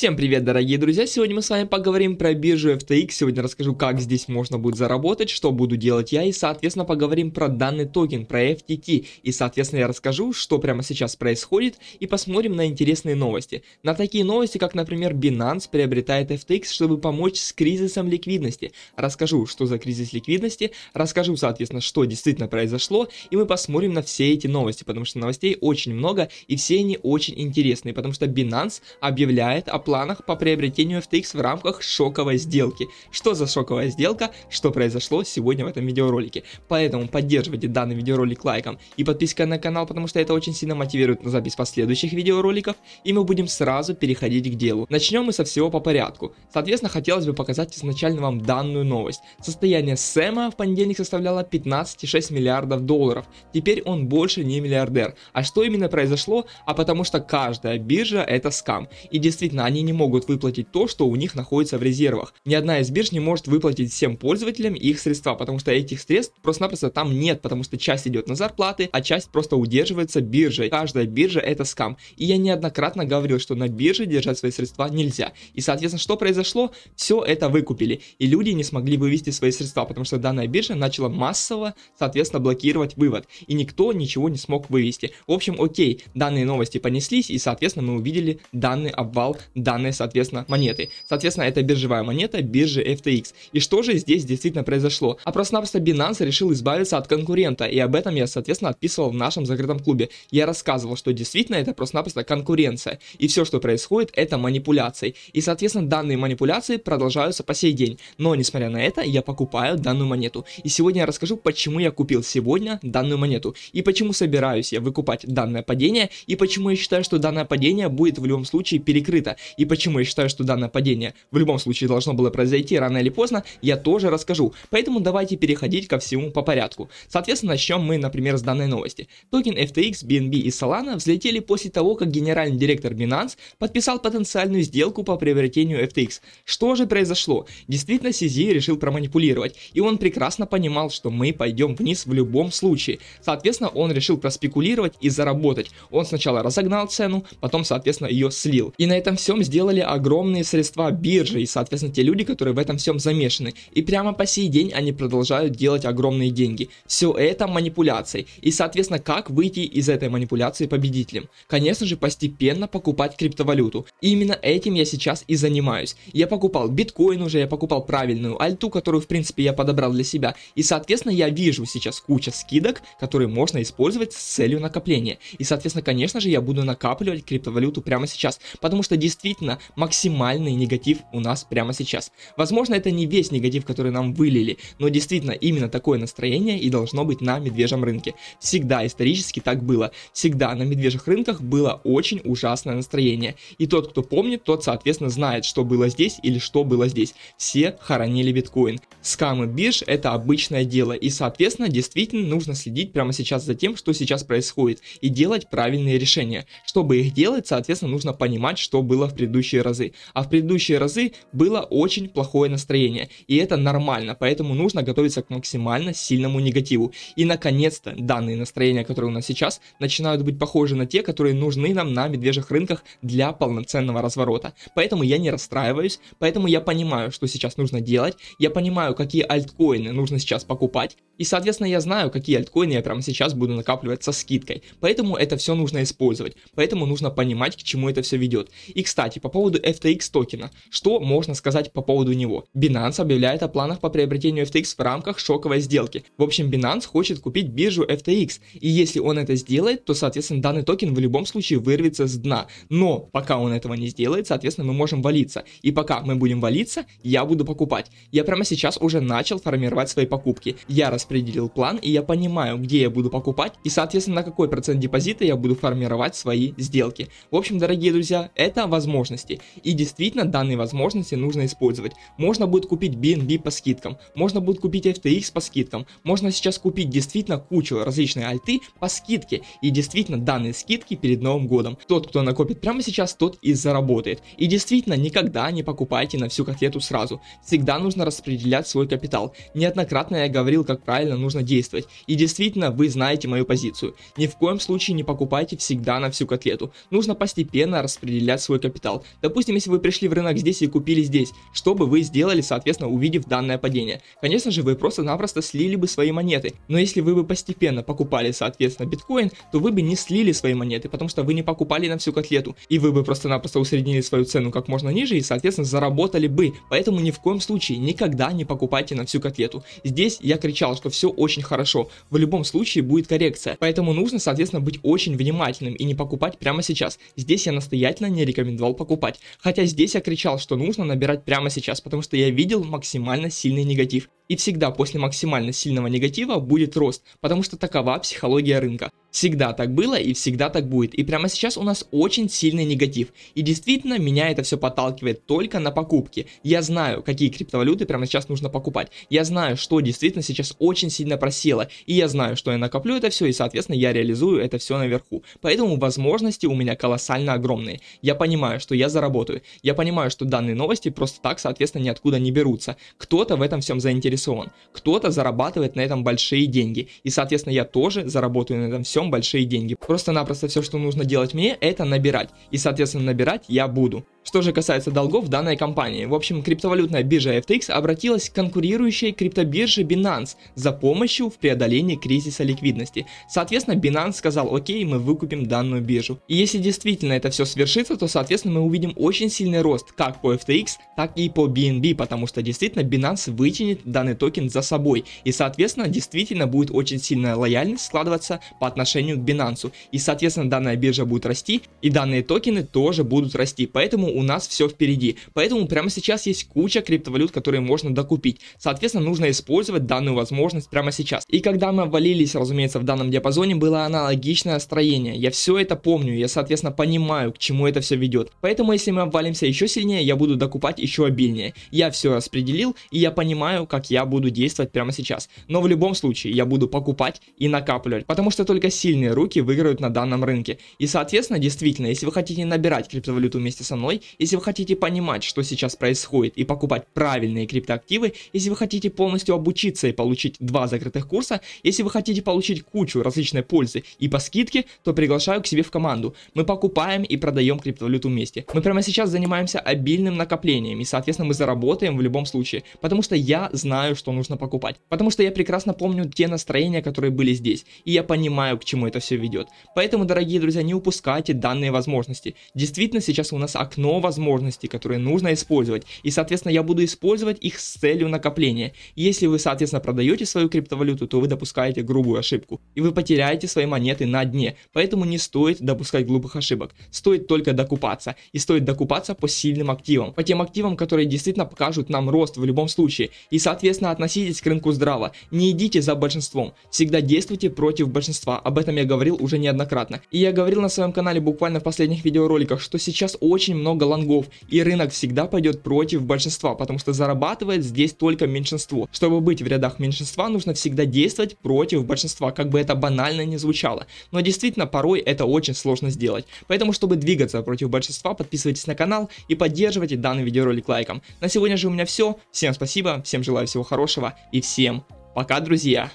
Всем привет, дорогие друзья! Сегодня мы с вами поговорим про биржу FTX. Сегодня расскажу, как здесь можно будет заработать, что буду делать я, и, соответственно, поговорим про данный токен, про FTT. И, соответственно, я расскажу, что прямо сейчас происходит, и посмотрим на интересные новости. На такие новости, как, например, Binance приобретает FTX, чтобы помочь с кризисом ликвидности. Расскажу, что за кризис ликвидности, расскажу, соответственно, что действительно произошло, и мы посмотрим на все эти новости, потому что новостей очень много, и все они очень интересные, потому что Binance объявляет о планах по приобретению FTX в рамках шоковой сделки. Что за шоковая сделка, что произошло сегодня в этом видеоролике. Поэтому поддерживайте данный видеоролик лайком и подпиской на канал, потому что это очень сильно мотивирует на запись последующих видеороликов, и мы будем сразу переходить к делу. Начнем мы со всего по порядку. Соответственно, хотелось бы показать изначально вам данную новость. Состояние Сэма в понедельник составляло 15,6 миллиардов долларов. Теперь он больше не миллиардер. А что именно произошло? А потому что каждая биржа это скам. И действительно, они они не могут выплатить то, что у них находится в резервах. Ни одна из бирж не может выплатить всем пользователям их средства, потому что этих средств просто-напросто там нет, потому что часть идет на зарплаты, а часть просто удерживается биржей. Каждая биржа это скам. И я неоднократно говорил, что на бирже держать свои средства нельзя. И соответственно, что произошло? Все это выкупили. И люди не смогли вывести свои средства, потому что данная биржа начала массово, соответственно, блокировать вывод. И никто ничего не смог вывести. В общем, окей, данные новости понеслись, и, соответственно, мы увидели данный обвал данных данные, соответственно, монеты. Соответственно, это биржевая монета биржи FTX. И что же здесь действительно произошло? А просто-напросто Binance решил избавиться от конкурента, и об этом я, соответственно, отписывал в нашем закрытом клубе. Я рассказывал, что действительно это просто-напросто конкуренция, и все, что происходит, это манипуляции. И, соответственно, данные манипуляции продолжаются по сей день. Но, несмотря на это, я покупаю данную монету. И сегодня я расскажу, почему я купил сегодня данную монету, и почему собираюсь я выкупать данное падение, и почему я считаю, что данное падение будет в любом случае перекрыто и почему я считаю, что данное падение в любом случае должно было произойти рано или поздно, я тоже расскажу. Поэтому давайте переходить ко всему по порядку. Соответственно, начнем мы, например, с данной новости. Токен FTX, BNB и Solana взлетели после того, как генеральный директор Binance подписал потенциальную сделку по приобретению FTX. Что же произошло? Действительно, CZ решил проманипулировать, и он прекрасно понимал, что мы пойдем вниз в любом случае. Соответственно, он решил проспекулировать и заработать. Он сначала разогнал цену, потом, соответственно, ее слил. И на этом все, этом сделали огромные средства биржи и, соответственно, те люди, которые в этом всем замешаны. И прямо по сей день они продолжают делать огромные деньги. Все это манипуляции. И, соответственно, как выйти из этой манипуляции победителем? Конечно же, постепенно покупать криптовалюту. И именно этим я сейчас и занимаюсь. Я покупал биткоин уже, я покупал правильную альту, которую, в принципе, я подобрал для себя. И, соответственно, я вижу сейчас куча скидок, которые можно использовать с целью накопления. И, соответственно, конечно же, я буду накапливать криптовалюту прямо сейчас, потому что действительно действительно максимальный негатив у нас прямо сейчас. Возможно, это не весь негатив, который нам вылили, но действительно именно такое настроение и должно быть на медвежьем рынке. Всегда исторически так было. Всегда на медвежьих рынках было очень ужасное настроение. И тот, кто помнит, тот, соответственно, знает, что было здесь или что было здесь. Все хоронили биткоин. Скамы бирж это обычное дело, и, соответственно, действительно нужно следить прямо сейчас за тем, что сейчас происходит, и делать правильные решения. Чтобы их делать, соответственно, нужно понимать, что было в предыдущие разы. А в предыдущие разы было очень плохое настроение, и это нормально, поэтому нужно готовиться к максимально сильному негативу. И наконец-то данные настроения, которые у нас сейчас, начинают быть похожи на те, которые нужны нам на медвежьих рынках для полноценного разворота. Поэтому я не расстраиваюсь, поэтому я понимаю, что сейчас нужно делать, я понимаю, какие альткоины нужно сейчас покупать, и, соответственно, я знаю, какие альткоины я прямо сейчас буду накапливать со скидкой. Поэтому это все нужно использовать, поэтому нужно понимать, к чему это все ведет. И, кстати, кстати, по поводу FTX токена, что можно сказать по поводу него? Binance объявляет о планах по приобретению FTX в рамках шоковой сделки. В общем, Binance хочет купить биржу FTX, и если он это сделает, то, соответственно, данный токен в любом случае вырвется с дна. Но пока он этого не сделает, соответственно, мы можем валиться. И пока мы будем валиться, я буду покупать. Я прямо сейчас уже начал формировать свои покупки. Я распределил план, и я понимаю, где я буду покупать, и, соответственно, на какой процент депозита я буду формировать свои сделки. В общем, дорогие друзья, это возможно возможности. И действительно данные возможности нужно использовать. Можно будет купить BNB по скидкам, можно будет купить FTX по скидкам, можно сейчас купить действительно кучу различных альты по скидке. И действительно данные скидки перед Новым годом. Тот, кто накопит прямо сейчас, тот и заработает. И действительно никогда не покупайте на всю котлету сразу. Всегда нужно распределять свой капитал. Неоднократно я говорил, как правильно нужно действовать. И действительно вы знаете мою позицию. Ни в коем случае не покупайте всегда на всю котлету. Нужно постепенно распределять свой капитал капитал. Допустим, если вы пришли в рынок здесь и купили здесь, что бы вы сделали, соответственно, увидев данное падение? Конечно же, вы просто-напросто слили бы свои монеты. Но если вы бы постепенно покупали, соответственно, биткоин, то вы бы не слили свои монеты, потому что вы не покупали на всю котлету. И вы бы просто-напросто усреднили свою цену как можно ниже и, соответственно, заработали бы. Поэтому ни в коем случае никогда не покупайте на всю котлету. Здесь я кричал, что все очень хорошо. В любом случае будет коррекция. Поэтому нужно, соответственно, быть очень внимательным и не покупать прямо сейчас. Здесь я настоятельно не рекомендовал покупать. Хотя здесь я кричал, что нужно набирать прямо сейчас, потому что я видел максимально сильный негатив. И всегда после максимально сильного негатива будет рост, потому что такова психология рынка. Всегда так было и всегда так будет. И прямо сейчас у нас очень сильный негатив. И действительно, меня это все подталкивает только на покупки. Я знаю, какие криптовалюты прямо сейчас нужно покупать. Я знаю, что действительно сейчас очень сильно просело. И я знаю, что я накоплю это все, и, соответственно, я реализую это все наверху. Поэтому возможности у меня колоссально огромные. Я понимаю, что я заработаю. Я понимаю, что данные новости просто так, соответственно, ниоткуда не берутся. Кто-то в этом всем заинтересован заинтересован. Кто-то зарабатывает на этом большие деньги. И, соответственно, я тоже заработаю на этом всем большие деньги. Просто-напросто все, что нужно делать мне, это набирать. И, соответственно, набирать я буду. Что же касается долгов данной компании. В общем, криптовалютная биржа FTX обратилась к конкурирующей криптобирже Binance за помощью в преодолении кризиса ликвидности. Соответственно, Binance сказал, окей, мы выкупим данную биржу. И если действительно это все свершится, то, соответственно, мы увидим очень сильный рост как по FTX, так и по BNB, потому что действительно Binance вытянет данный данный токен за собой. И, соответственно, действительно будет очень сильная лояльность складываться по отношению к Binance. И, соответственно, данная биржа будет расти, и данные токены тоже будут расти. Поэтому у нас все впереди. Поэтому прямо сейчас есть куча криптовалют, которые можно докупить. Соответственно, нужно использовать данную возможность прямо сейчас. И когда мы валились разумеется, в данном диапазоне, было аналогичное строение. Я все это помню, я, соответственно, понимаю, к чему это все ведет. Поэтому, если мы обвалимся еще сильнее, я буду докупать еще обильнее. Я все распределил, и я понимаю, как я буду действовать прямо сейчас. Но в любом случае я буду покупать и накапливать, потому что только сильные руки выиграют на данном рынке. И соответственно, действительно, если вы хотите набирать криптовалюту вместе со мной, если вы хотите понимать, что сейчас происходит и покупать правильные криптоактивы, если вы хотите полностью обучиться и получить два закрытых курса, если вы хотите получить кучу различной пользы и по скидке, то приглашаю к себе в команду. Мы покупаем и продаем криптовалюту вместе. Мы прямо сейчас занимаемся обильным накоплением и соответственно мы заработаем в любом случае, потому что я знаю знаю, что нужно покупать. Потому что я прекрасно помню те настроения, которые были здесь, и я понимаю, к чему это все ведет. Поэтому, дорогие друзья, не упускайте данные возможности. Действительно, сейчас у нас окно возможностей, которые нужно использовать, и, соответственно, я буду использовать их с целью накопления. Если вы, соответственно, продаете свою криптовалюту, то вы допускаете грубую ошибку, и вы потеряете свои монеты на дне, поэтому не стоит допускать глупых ошибок, стоит только докупаться, и стоит докупаться по сильным активам, по тем активам, которые действительно покажут нам рост в любом случае, и, соответственно, соответственно, относитесь к рынку здраво. Не идите за большинством. Всегда действуйте против большинства. Об этом я говорил уже неоднократно. И я говорил на своем канале буквально в последних видеороликах, что сейчас очень много лонгов. И рынок всегда пойдет против большинства, потому что зарабатывает здесь только меньшинство. Чтобы быть в рядах меньшинства, нужно всегда действовать против большинства, как бы это банально не звучало. Но действительно, порой это очень сложно сделать. Поэтому, чтобы двигаться против большинства, подписывайтесь на канал и поддерживайте данный видеоролик лайком. На сегодня же у меня все. Всем спасибо, всем желаю всего всего хорошего и всем пока, друзья!